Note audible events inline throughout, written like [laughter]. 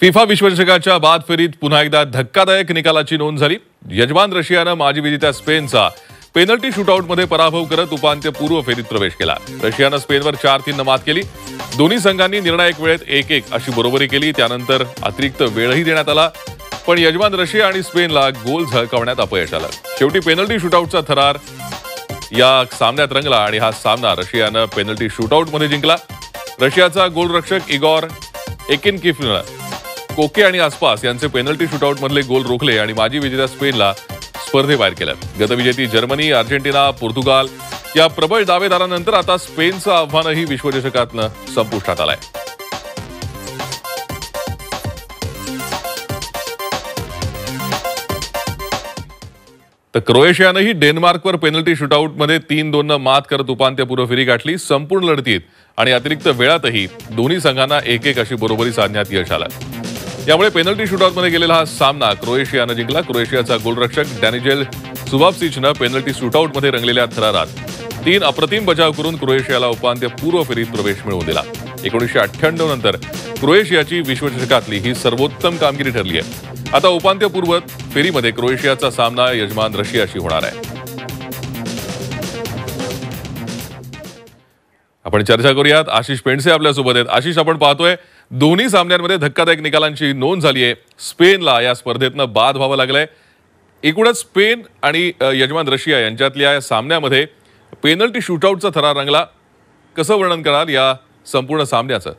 FIFA विश्वचषकाच्या बाद फेरीत पुन्हा एकदा धक्कादायक निकालाची नोंद झाली यजमान रशियानं माजी विजेत्या स्पेनचा पेनल्टी शूटआउटमध्ये पराभव करत उपांत्यपूर्व फेरीत प्रवेश केला रशियानं स्पेनवर चार तीन मात केली दोन्ही संघांनी निर्णायक वेळेत एक एक अशी बरोबरी केली त्यानंतर अतिरिक्त वेळही देण्यात आला पण यजमान रशिया आणि स्पेनला गोल झळकावण्यात अपयश आलं शेवटी पेनल्टी शूटआउटचा थरार या सामन्यात रंगला आणि हा सामना रशियानं पेनल्टी शूटआउटमध्ये जिंकला रशियाचा गोलरक्षक इगॉर एकिन किफनं कोके आणि आसपास यांचे पेनल्टी शूटआउटमधले गोल रोखले आणि माजी विजेत्या स्पेनला स्पर्धेबाहेर केल्यात गतविजेती जर्मनी अर्जेंटिना पोर्तुगाल या प्रबळ दावेदारानंतर आता स्पेनचं आव्हानही विश्वचषकातनं संपुष्टात आलंय तर क्रोएशियानंही डेन्मार्कवर पेनल्टी शूटआउटमध्ये तीन दोननं मात करत उपांत्यपूर्व फेरी गाठली संपूर्ण लढतीत आणि अतिरिक्त वेळातही दोन्ही संघांना एक एक अशी बरोबरी साधण्यात यश आलं यामुळे पेनल्टी शूटआउटमध्ये गेलेला हा सामना क्रोएशियानं जिंकला क्रोएशियाचा गोलरक्षक डॅनिजेल सुबाबसिचनं पेनल्टी शूटआउटमध्ये रंगलेल्या थरारात तीन अप्रतिम बचाव करून क्रोएशियाला उपांत्यपूर्व फेरीत प्रवेश मिळवून दिला एकोणीसशे अठ्ठ्याण्णव नंतर क्रोएशियाची विश्वचषकातली ही सर्वोत्तम कामगिरी ठरली आहे आता उपांत्यपूर्व फेरीमध्ये क्रोएशियाचा सामना यजमान रशियाशी होणार आहे आपण चर्चा करूयात आशिष पेंडसे आपल्यासोबत आहेत आशिष आपण पाहतोय दोन्ही सामन्यांमध्ये धक्कादायक निकालांची नोंद झाली आहे स्पेनला या स्पर्धेतनं बाद व्हावं लागलंय एकूणच स्पेन आणि यजमान रशिया यांच्यातल्या या सामन्यामध्ये पेनल्टी शूटआउटचा थरार रंगला कसं वर्णन कराल या संपूर्ण सामन्याचं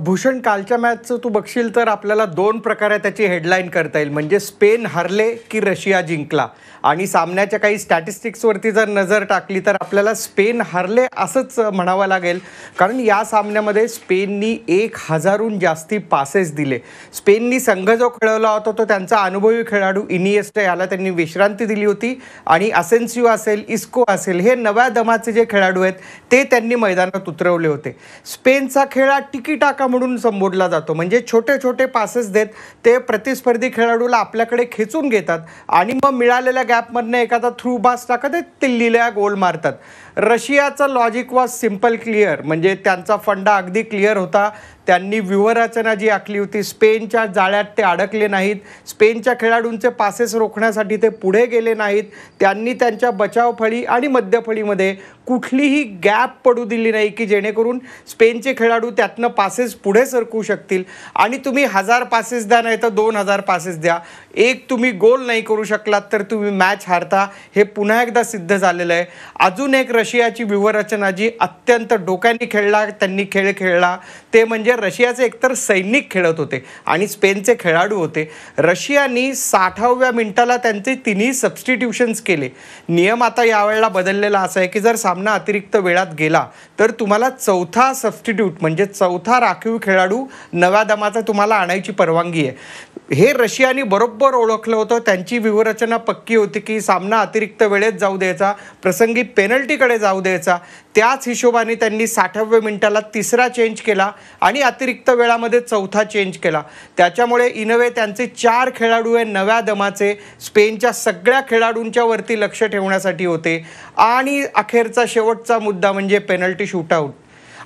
भूषण कालच्या मॅचचं तू बघशील तर आपल्याला दोन प्रकारे त्याची हेडलाईन करता येईल म्हणजे स्पेन हरले की रशिया जिंकला आणि सामन्याच्या काही स्टॅटिस्टिक्सवरती जर नजर टाकली तर आपल्याला स्पेन हरले असंच म्हणावं लागेल कारण या सामन्यामध्ये स्पेननी एक हजारहून जास्ती पासेस दिले स्पेननी संघ जो खेळवला होता तो त्यांचा अनुभवी खेळाडू इनिएस्ट याला त्यांनी विश्रांती दिली होती आणि असेन्सिओ असेल इस्को असेल हे नव्या दमाचे जे खेळाडू आहेत ते त्यांनी मैदानात उतरवले होते स्पेनचा खेळ हा म्हणून संबोधला जातो म्हणजे छोटे छोटे पासेस देत ते प्रतिस्पर्धी खेळाडूला आपल्याकडे खेचून घेतात आणि मग मिळालेल्या गॅपमधनं एखादा थ्रू बास टाकत ते लिहिल्या गोल मारतात रशियाचं लॉजिक वॉज सिम्पल क्लिअर म्हणजे त्यांचा फंडा अगदी क्लिअर होता त्यांनी व्यूहरचना जी आखली होती स्पेनच्या जाळ्यात ते अडकले नाहीत स्पेनच्या खेळाडूंचे पासेस रोखण्यासाठी ते पुढे गेले नाहीत त्यांनी त्यांच्या बचावफळी आणि मध्यफळीमध्ये कुठलीही गॅप पडू दिली नाही की जेणेकरून स्पेनचे खेळाडू त्यातनं पासेस पुढे सरकू शकतील आणि तुम्ही हजार पासेस द्या नाही तर दोन हजार पासेस द्या एक तुम्ही गोल नाही करू शकलात तर तुम्ही मॅच हारता हे पुन्हा एकदा सिद्ध झालेलं आहे अजून एक रशियाची व्यूहरचना जी अत्यंत डोक्याने खेळला त्यांनी खेळ खेळला ते म्हणजे रशियाचे एकतर सैनिक खेळत होते आणि स्पेनचे खेळाडू होते रशियानी साठाव्या मिनिटाला त्यांचे तिन्ही सबस्टिट्यूशन्स केले नियम आता यावेळेला बदललेला असा आहे की जर सामना अतिरिक्त वेळात गेला तर तुम्हाला चौथा सबस्टिट्यूट म्हणजे चौथा राखीव खेळाडू नव्या दमाचा तुम्हाला आणायची परवानगी आहे हे रशियाने बरोबर ओळखलं होतं त्यांची व्यूहरचना पक्की होती की सामना अतिरिक्त वेळेत जाऊ द्यायचा प्रसंगी पेनल्टीकडे जाऊ द्यायचा त्याच हिशोबाने त्यांनी साठाव्या मिनिटाला तिसरा चेंज केला आणि अतिरिक्त वेळामध्ये चौथा चेंज केला त्याच्यामुळे इनवे त्यांचे चार खेळाडू हे नव्या दमाचे स्पेनच्या सगळ्या खेळाडूंच्या वरती लक्ष ठेवण्यासाठी होते आणि अखेरचा शेवटचा मुद्दा म्हणजे पेनल्टी शूटआउट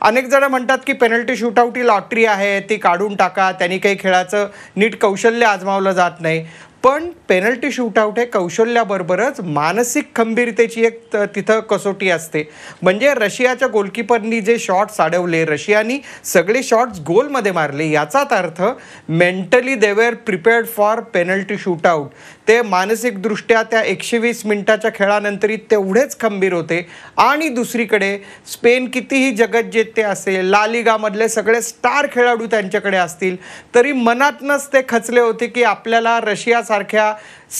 अनेक जण म्हणतात की पेनल्टी शूटआउट ही लॉटरी आहे ती काढून टाका त्यांनी काही खेळाचं नीट कौशल्य आजमावलं जात नाही पण पेनल्टी शूटआउट हे कौशल्याबरोबरच मानसिक खंबीरतेची एक तिथं कसोटी असते म्हणजे रशियाच्या गोलकीपरनी जे शॉट्स अडवले रशियानी सगळे शॉट्स गोलमध्ये मारले याचाच अर्थ mentally they were prepared for penalty shootout ते मानसिकदृष्ट्या त्या एकशे वीस मिनटाच्या खेळानंतरही तेवढेच खंबीर होते आणि दुसरीकडे स्पेन कितीही जगत जेते असेल लालिगामधले सगळे स्टार खेळाडू त्यांच्याकडे असतील तरी मनातनंच ते खचले होते की आपल्याला रशियासारख्या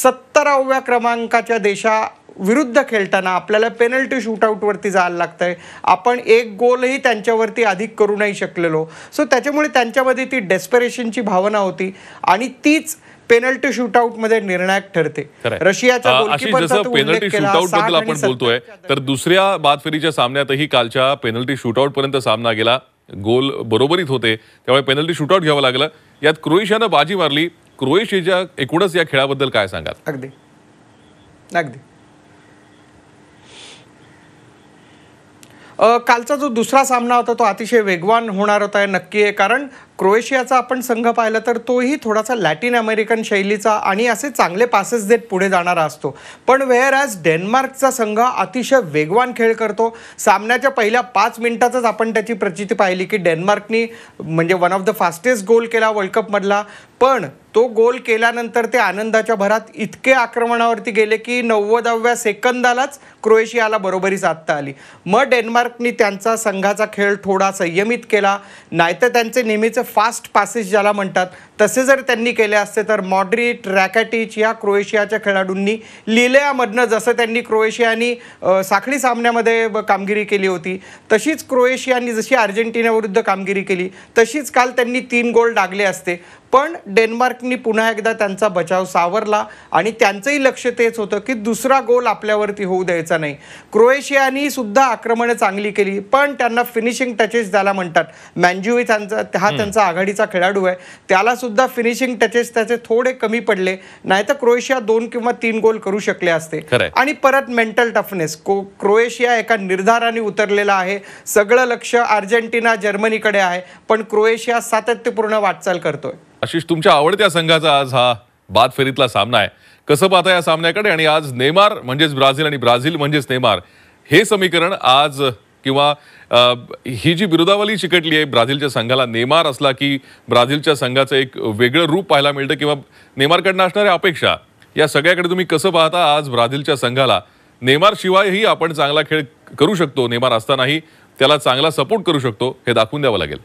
सत्तराव्या क्रमांकाच्या देशा विरुद्ध खेळताना आपल्याला पेनल्टी शूटआउटवरती जायला लागतं आहे आपण एक गोलही त्यांच्यावरती अधिक करू नाही शकलेलो सो त्याच्यामुळे त्यांच्यामध्ये ती डेस्परेशनची भावना होती आणि तीच पेनल्टी शूटआउट मध्ये निर्णायक ठरते रशियाचा जसं पेनल्टी शूटआउट बद्दल आपण बोलतोय तर दुसऱ्या बाद फेरीच्या सामन्यातही कालच्या पेनल्टी शूटआउट पर्यंत सामना गेला गोल बरोबरीत होते त्यामुळे पेनल्टी शूटआउट घ्यावं लागलं यात क्रोएशियानं बाजी मारली क्रोएशियाच्या एकूणच या खेळाबद्दल काय सांगा अगदी अगदी कालचा जो दुसरा सामना होता तो अतिशय वेगवान होणार होता नक्की आहे कारण क्रोएशियाचा आपण संघ पाहिला तर तोही थोडासा लॅटिन अमेरिकन शैलीचा आणि असे चांगले पासेस देत पुढे जाणारा असतो पण वेअर ॲज डेन्मार्कचा संघ अतिशय वेगवान खेळ करतो सामन्याच्या पहिल्या पाच मिनिटाचाच आपण त्याची प्रचिती पाहिली की डेन्मार्कनी म्हणजे one of the fastest goal केला वर्ल्ड कपमधला पण तो गोल केल्यानंतर ते आनंदाच्या भरात इतके आक्रमणावरती गेले की नव्वदाव्या सेकंदालाच क्रोएशियाला बरोबरी साधता आली मग डेन्मार्कनी त्यांचा संघाचा खेळ थोडा संयमित केला नाहीतर त्यांचे नेहमीचे फास्ट पासेस ज्याला म्हणतात तसे जर त्यांनी केले असते तर मॉड्रिट रॅकॅटिच या क्रोएशियाच्या खेळाडूंनी लिलयामधनं जसं त्यांनी क्रोएशियानी साखळी सामन्यामध्ये कामगिरी केली होती तशीच क्रोएशियानी जशी अर्जेंटिनाविरुद्ध कामगिरी केली तशीच काल त्यांनी तीन गोल डागले असते पण डेन्मार्कनी पुन्हा एकदा त्यांचा बचाव सावरला आणि त्यांचंही लक्ष तेच होतं की दुसरा गोल आपल्यावरती होऊ द्यायचा नाही क्रोएशियानी सुद्धा आक्रमणं चांगली केली पण त्यांना फिनिशिंग टचेस द्यायला म्हणतात मॅन्ज्युई त्यांचा हा त्यांचा आघाडीचा खेळाडू आहे त्याला सुद्धा फिनिशिंग टचेस त्याचे थोडे कमी पडले तर क्रोएशिया दोन किंवा तीन गोल करू शकले असते आणि परत मेंटल टफनेस क्रोएशिया एका निर्धाराने उतरलेला आहे सगळं लक्ष अर्जेंटिना जर्मनीकडे आहे पण क्रोएशिया सातत्यपूर्ण वाटचाल करतोय आशिष तुमच्या आवडत्या संघाचा आज हा बाद फेरीतला सामना आहे कसं पाहता या सामन्याकडे आणि आज नेमार म्हणजेच ब्राझील आणि ब्राझील म्हणजेच नेमार हे समीकरण आज किंवा ही जी बिरुदावली चिकटली आहे ब्राझीलच्या संघाला नेमार असला की ब्राझीलच्या संघाचं एक वेगळं रूप पाहायला मिळतं किंवा नेमारकडनं असणाऱ्या अपेक्षा या सगळ्याकडे तुम्ही कसं पाहता आज ब्राझीलच्या संघाला नेमार शिवायही आपण चांगला खेळ करू शकतो नेमार असतानाही त्याला चांगला सपोर्ट करू शकतो हे दाखवून द्यावं लागेल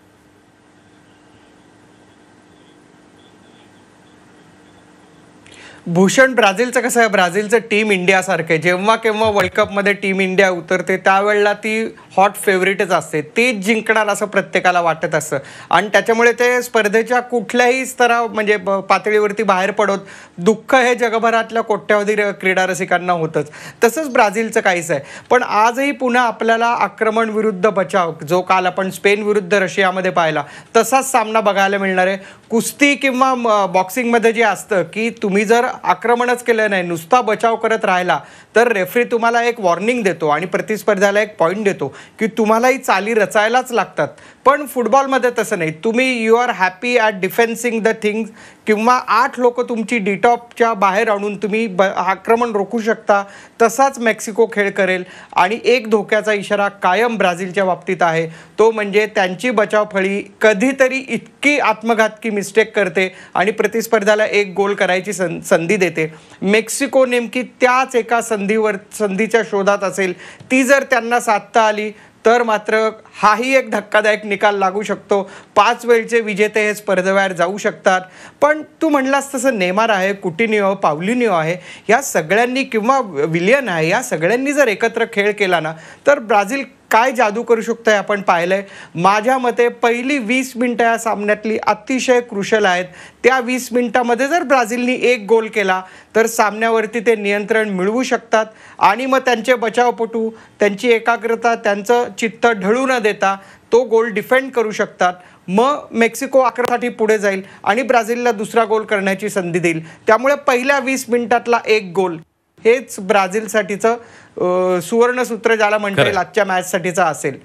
भूषण ब्राझीलचं कसं आहे ब्राझीलचं टीम इंडियासारखं आहे जेव्हा केव्हा वर्ल्ड कपमध्ये टीम इंडिया उतरते त्यावेळेला ती हॉट फेवरेटच असते तेच जिंकणार असं प्रत्येकाला वाटत असतं आणि त्याच्यामुळे ते स्पर्धेच्या कुठल्याही स्तरा म्हणजे पातळीवरती बाहेर पडत दुःख हे जगभरातल्या कोट्यावधी क्रीडा रसिकांना होतंच तसंच ब्राझीलचं काहीच आहे पण आजही पुन्हा आपल्याला आक्रमण विरुद्ध बचाव जो काल आपण स्पेन विरुद्ध रशियामध्ये पाहिला तसाच सामना बघायला मिळणार आहे कुस्ती किंवा बॉक्सिंगमध्ये जे असतं की तुम्ही जर आक्रमणच केलं नाही नुसता बचाव करत राहिला तर रेफरी तुम्हाला एक वॉर्निंग देतो आणि प्रतिस्पर्ध्याला एक पॉईंट देतो की तुम्हालाही चाली रचायलाच लागतात पण फुटबॉलमध्ये तसं नाही तुम्ही you are happy at defensing the things किंवा आठ लोक तुमची डिटॉपच्या बाहेर आणून तुम्ही ब आक्रमण रोखू शकता तसाच मेक्सिको खेळ करेल आणि एक धोक्याचा इशारा कायम ब्राझीलच्या बाबतीत आहे तो म्हणजे त्यांची बचावफळी कधीतरी इतकी आत्मघातकी मिस्टेक करते आणि प्रतिस्पर्ध्याला एक गोल करायची सं संधी देते मेक्सिको नेमकी त्याच एका संधीवर संधीच्या शोधात असेल ती जर त्यांना साधता आली तर मात्र हाही एक धक्कादायक निकाल लागू शकतो पाच वेळचे विजेते हे स्पर्धेबाहेर जाऊ शकतात पण तू म्हणलास तसं नेमार आहे कुटिनिओ पावलिनिओ आहे या सगळ्यांनी किंवा विलियन आहे या सगळ्यांनी जर एकत्र खेळ केला ना तर ब्राझील काय जादू करू शकतोय आपण पाहिलंय माझ्या मते पहिली वीस मिनटं या सामन्यातली अतिशय क्रुशल आहेत त्या वीस मिनिटामध्ये जर ब्राझीलनी एक गोल केला तर सामन्यावरती ते नियंत्रण मिळवू शकतात आणि मग त्यांचे बचावपटू त्यांची एकाग्रता त्यांचं चित्त ढळू न देता तो गोल डिफेंड करू शकतात मग मेक्सिको अकरासाठी पुढे जाईल आणि ब्राझीलला दुसरा गोल करण्याची संधी देईल त्यामुळे पहिल्या वीस मिनिटातला एक गोल हेच ब्राझीलसाठीचं सुवर्णसूत्र ज्याला म्हणतील आजच्या मॅच साठीचं असेल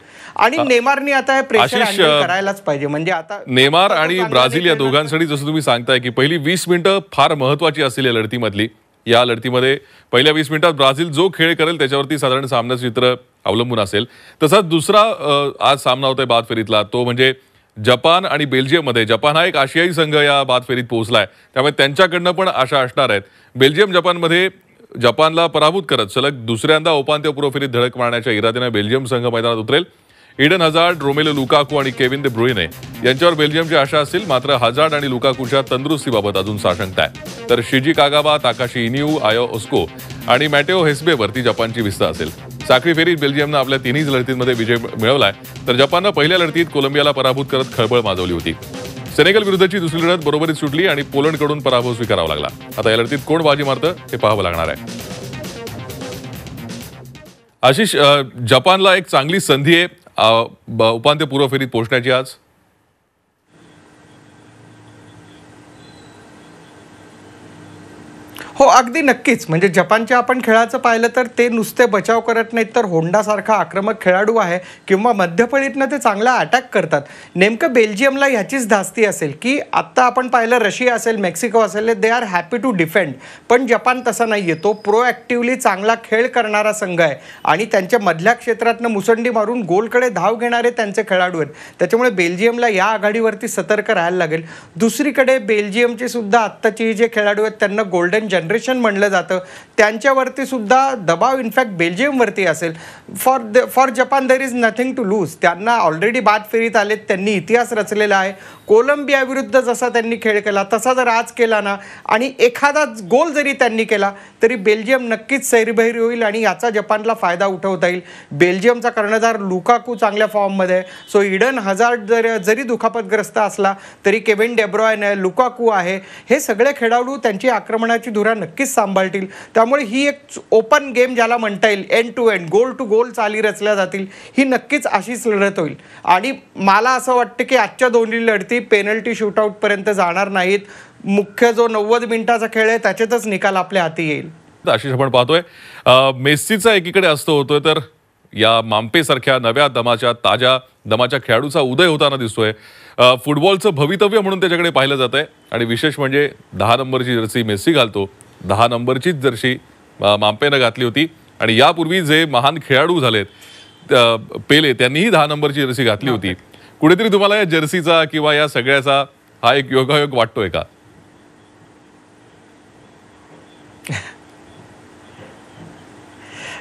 आणि नेमारनी आता प्रेशर करायलाच पाहिजे म्हणजे आता नेमार आणि ब्राझील या दोघांसाठी जसं तुम्ही सांगताय की पहिली वीस मिनिटं फार महत्वाची असेल या लढतीमधली या लढतीमध्ये पहिल्या वीस मिनिटात ब्राझील जो खेळ करेल त्याच्यावरती साधारण सामना चित्र अवलंबून असेल तसाच दुसरा आज सामना होतोय बाद फेरीतला तो म्हणजे जपान आणि बेल्जियममध्ये जपान हा एक आशियाई संघ या बाद फेरीत पोहोचला आहे त्यामुळे त्यांच्याकडनं पण आशा असणार आहेत बेल्जियम जपानमध्ये जपानला पराभूत करत सलग दुसऱ्यांदा उपांत्यपूर्व फेरीत धडक मारण्याच्या इराद्यानं बेल्जियम संघ मैदानात उतरेल इडन हजार्ड रोमेलो लुकाकू आणि केविन दे ब्रुईने यांच्यावर बेल्जियमची आशा असेल मात्र हजार्ड आणि लुकाकूच्या तंदुरुस्तीबाबत अजून साशंकता आहे तर शिजी कागाबा ताकाशी इनियू आयो ओस्को आणि मॅटेओ हेस्बेवर ती जपानची विस्ता असेल साखळी फेरीत बेल्जियमनं आपल्या तिन्ही लढतींमध्ये विजय मिळवलाय तर जपाननं पहिल्या लढतीत कोलंबियाला पराभूत करत खळबळ माजवली होती सेनेगल विरुद्धची दुसरी लढत बरोबरीत सुटली आणि पोलंडकडून पराभव स्वीकारावा लागला आता या लढतीत कोण बाजी मारतं हे पाहावं लागणार आहे आशिष जपानला एक चांगली संधी आहे उपांत्यपूर्व फेरीत पोहोचण्याची आज हो अगदी नक्कीच म्हणजे जपानच्या आपण खेळाचं पाहिलं तर ते नुसते बचाव करत नाहीत तर होंडासारखा आक्रमक खेळाडू आहे किंवा मध्यफळीतनं ते चांगला अटॅक करतात नेमकं बेल्जियमला ह्याचीच धास्ती असेल की आत्ता आपण पाहिलं रशिया असेल मेक्सिको असेल they are happy to defend पण जपान तसा नाही आहे तो प्रोॲक्टिव्हली चांगला खेळ करणारा संघ आहे आणि त्यांच्या मधल्या क्षेत्रातनं मुसंडी मारून गोलकडे धाव घेणारे त्यांचे खेळाडू आहेत त्याच्यामुळे बेल्जियमला या आघाडीवरती सतर्क राहायला लागेल दुसरीकडे बेल्जियमचे सुद्धा आत्ताचे जे खेळाडू आहेत त्यांना गोल्डन जन जनरेशन म्हणलं जातं त्यांच्यावरती सुद्धा दबाव इनफॅक्ट बेल्जियमवरती असेल for the for Japan there is nothing to lose त्यांना ऑलरेडी बाद फेरीत आलेत त्यांनी इतिहास रचलेला आहे कोलंबियाविरुद्ध जसा त्यांनी खेळ केला तसा जर आज केला ना आणि एखादा गोल जरी त्यांनी केला तरी बेल्जियम नक्कीच सैरबैरी होईल आणि याचा जपानला फायदा उठवता येईल बेल्जियमचा कर्णधार लुकाकू चांगल्या फॉर्ममध्ये आहे सो इडन हजार जर जरी दुखापतग्रस्त असला तरी केविन डेब्रॉयन आहे लुकाकू आहे हे सगळे खेळाडू त्यांची आक्रमणाची धुरा नक्कीच सांभाळतील त्यामुळे ही एक ओपन गेम ज्याला म्हणता येईल end to end goal to goal चाली रचल्या जातील ही नक्कीच अशीच लढत होईल आणि मला असं वाटतं की आजच्या दोन्ही लढती पेनल्टी पर्यंत जाणार नाहीत मुख्य जो नव्वद मिनिटाचा खेळ आहे त्याच्यातच निकाल आपल्या हाती येईल आशिष आपण पाहतोय मेस्सीचा एकीकडे असतो होतोय तर या सारख्या नव्या दमाच्या ताज्या दमाच्या खेळाडूचा उदय होताना दिसतोय फुटबॉलचं भवितव्य म्हणून त्याच्याकडे पाहिलं जात आहे आणि विशेष म्हणजे दहा नंबरची जर्सी मेस्सी घालतो दहा नंबरचीच जर्शी मांपेनं घातली होती आणि यापूर्वी जे महान खेळाडू झालेत पेले त्यांनीही दहा नंबरची जर्सी घातली होती कुठेतरी तुम्हाला या जर्सीचा किंवा या सगळ्याचा हा एक योगायोग वाटतोय का [laughs]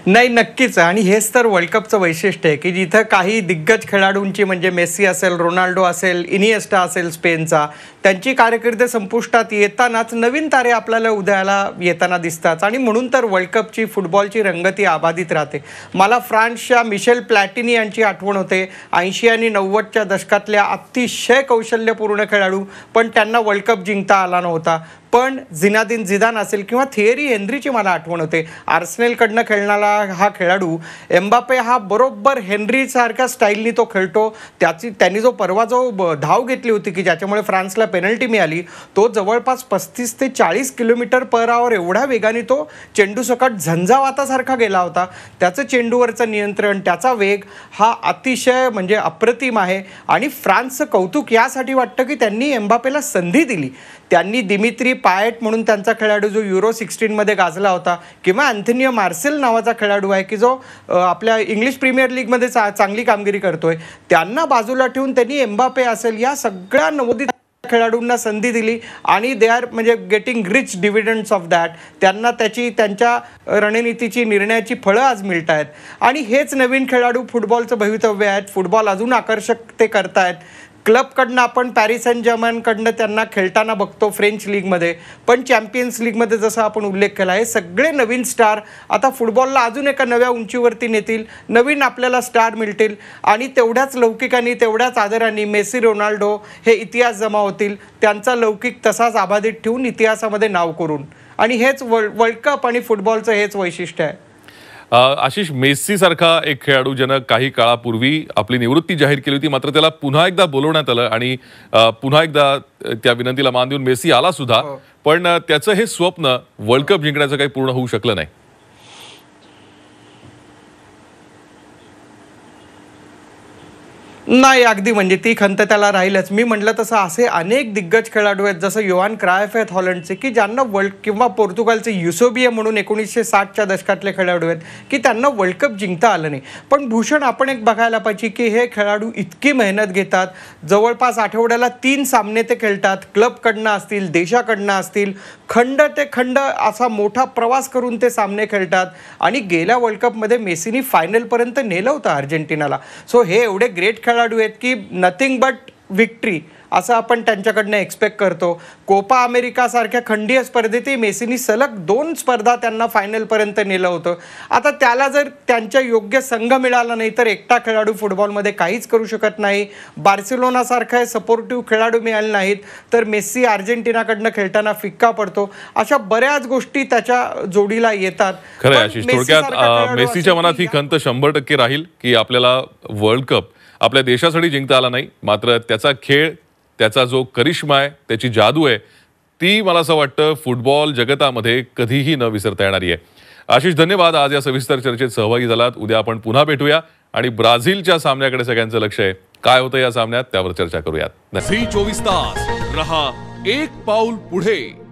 नाही नक्कीच आणि हेच तर वर्ल्ड कपचं वैशिष्ट्य आहे की जिथं काही दिग्गज खेळाडूंची म्हणजे मेस्सी असेल रोनाल्डो असेल इनिएस्टा असेल स्पेनचा त्यांची कारकीर्द संपुष्टात येतानाच नवीन तारे आपल्याला उदयाला येताना दिसतात आणि म्हणून तर वर्ल्ड कपची फुटबॉलची रंगती आबाधित राहते मला फ्रान्सच्या मिशेल प्लॅटिनी यांची आठवण होते ऐंशी आणि नव्वदच्या दशकातल्या अतिशय कौशल्यपूर्ण खेळाडू पण त्यांना वर्ल्ड कप जिंकता आला नव्हता पण जिनादिन जिदान असेल किंवा थिएरी हेनरीची मला आठवण होते आर्सनेलकडनं खेळणारा हा खेळाडू एम्बापे हा बरोबर हेनरीसारख्या स्टाईलनी तो खेळतो त्याची त्यांनी जो परवा जो धाव घेतली होती की ज्याच्यामुळे फ्रान्सला पेनल्टी मिळाली तो जवळपास पस्तीस ते चाळीस किलोमीटर पर आवर एवढ्या वेगाने तो चेंडू सकाट झंझावातासारखा गेला होता त्याचं चेंडूवरचं नियंत्रण त्याचा वेग हा अतिशय म्हणजे अप्रतिम आहे आणि फ्रान्सचं कौतुक यासाठी वाटतं की त्यांनी एम्बापेला संधी दिली त्यांनी दिमित्री पायट म्हणून त्यांचा खेळाडू जो युरो सिक्स्टीनमध्ये गाजला होता किंवा अँथनियो मार्सेल नावाचा खेळाडू आहे की जो आपल्या इंग्लिश प्रीमियर लीगमध्ये चा चांगली कामगिरी करतोय त्यांना बाजूला ठेवून त्यांनी एम्बापे असेल या सगळ्या नवोदित खेळाडूंना संधी दिली आणि दे आर म्हणजे getting rich dividends of that त्यांना त्याची त्यांच्या रणनीतीची निर्णयाची फळं आज मिळत आहेत आणि हेच नवीन खेळाडू फुटबॉलचं भवितव्य आहेत फुटबॉल अजून आकर्षक ते करतायत क्लबकडनं आपण पॅरिस अँड जर्मनकडनं त्यांना खेळताना बघतो फ्रेंच लीगमध्ये पण चॅम्पियन्स लीगमध्ये जसं आपण उल्लेख केला आहे सगळे नवीन स्टार आता फुटबॉलला अजून एका नव्या उंचीवरती नेतील नवीन आपल्याला स्टार मिळतील आणि तेवढ्याच लौकिकांनी तेवढ्याच आदरांनी मेसी रोनाल्डो हे इतिहास जमा होतील त्यांचा लौकिक तसाच आबाधित ठेवून इतिहासामध्ये नाव करून आणि हेच वर्ल्ड कप आणि फुटबॉलचं हेच वैशिष्ट्य आहे आशिष मेस्सी सारखा एक खेळाडू ज्यानं काही काळापूर्वी आपली निवृत्ती जाहीर केली होती मात्र त्याला पुन्हा एकदा बोलवण्यात आलं आणि पुन्हा एकदा त्या विनंतीला मान देऊन मेस्सी आला सुद्धा हो. पण त्याचं हे स्वप्न वर्ल्ड कप जिंकण्याचं काही पूर्ण होऊ शकलं नाही नाही अगदी म्हणजे ती खंत त्याला राहीलच मी म्हटलं तसं असे अनेक दिग्गज खेळाडू आहेत जसं युवान क्रायफ आहेत हॉलंडचे की ज्यांना वर्ल्ड किंवा पोर्तुगालचे युसोबिया म्हणून एकोणीसशे साठच्या दशकातले खेळाडू आहेत की त्यांना वर्ल्ड कप जिंकता आलं नाही पण भूषण आपण एक बघायला पाहिजे की हे खेळाडू इतकी मेहनत घेतात जवळपास आठवड्याला तीन सामने ते खेळतात क्लबकडनं असतील देशाकडनं असतील खंड ते खंड असा मोठा प्रवास करून ते सामने खेळतात आणि गेल्या वर्ल्ड कपमध्ये मेसीनी फायनलपर्यंत नेलं होतं अर्जेंटिनाला सो हे एवढे ग्रेट खेळ खेळाडू आहेत की नथिंग बट विक्ट्री असं आपण त्यांच्याकडनं एक्सपेक्ट करतो कोपा सारख्या खंडीय स्पर्धेत मेसीनी सलग दोन स्पर्धा त्यांना फायनलपर्यंत नेलं होतं आता त्याला जर त्यांच्या योग्य संघ मिळाला नाही तर एकटा खेळाडू फुटबॉलमध्ये काहीच करू शकत नाही सारखा सपोर्टिव्ह खेळाडू मिळाले नाहीत तर मेस्सी अर्जेंटिनाकडनं खेळताना फिक्का पडतो अशा बऱ्याच गोष्टी त्याच्या जोडीला येतात खरं मेसीच्या मनात ही खंत शंभर टक्के राहील की आपल्याला वर्ल्ड कप आपल्या देशासाठी जिंकता आला नाही मात्र त्याचा खेळ त्याचा जो करिश्मा आहे त्याची जादू आहे ती मला असं वाटतं फुटबॉल जगतामध्ये कधीही न विसरता येणारी आहे आशिष धन्यवाद आज या सविस्तर चर्चेत सहभागी झालात उद्या आपण पुन्हा भेटूया आणि ब्राझीलच्या सामन्याकडे सगळ्यांचं लक्ष आहे काय होतं या सामन्यात त्यावर चर्चा करूयात चोवीस तास रहा एक पाऊल पुढे